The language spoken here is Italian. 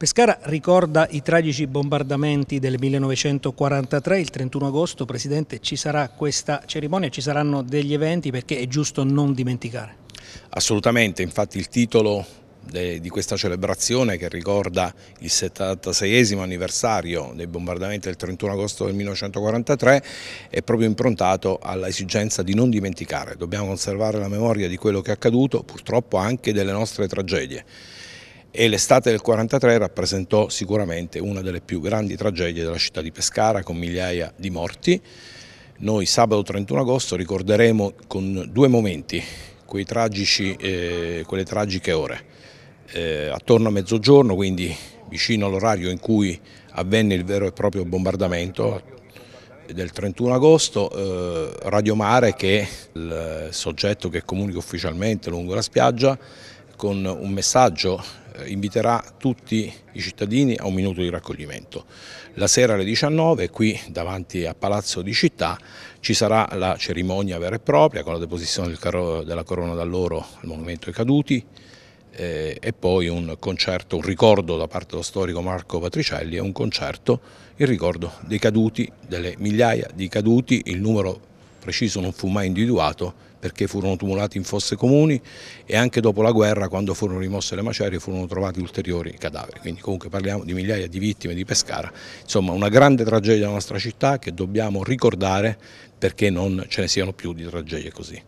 Pescara ricorda i tragici bombardamenti del 1943, il 31 agosto, Presidente, ci sarà questa cerimonia, ci saranno degli eventi perché è giusto non dimenticare. Assolutamente, infatti il titolo di questa celebrazione che ricorda il 76 anniversario dei bombardamenti del 31 agosto del 1943 è proprio improntato all'esigenza di non dimenticare, dobbiamo conservare la memoria di quello che è accaduto, purtroppo anche delle nostre tragedie e l'estate del 1943 rappresentò sicuramente una delle più grandi tragedie della città di Pescara con migliaia di morti. Noi sabato 31 agosto ricorderemo con due momenti tragici, eh, quelle tragiche ore. Eh, attorno a mezzogiorno, quindi vicino all'orario in cui avvenne il vero e proprio bombardamento del 31 agosto, eh, Radio Mare che è il soggetto che comunica ufficialmente lungo la spiaggia con un messaggio eh, inviterà tutti i cittadini a un minuto di raccoglimento. La sera alle 19 qui davanti a Palazzo di Città ci sarà la cerimonia vera e propria con la deposizione del della corona d'alloro al Monumento ai Caduti eh, e poi un concerto, un ricordo da parte dello storico Marco Patricelli e un concerto in ricordo dei caduti, delle migliaia di caduti, il numero preciso non fu mai individuato perché furono tumulati in fosse comuni e anche dopo la guerra quando furono rimosse le macerie furono trovati ulteriori cadaveri, quindi comunque parliamo di migliaia di vittime di Pescara, insomma una grande tragedia della nostra città che dobbiamo ricordare perché non ce ne siano più di tragedie così.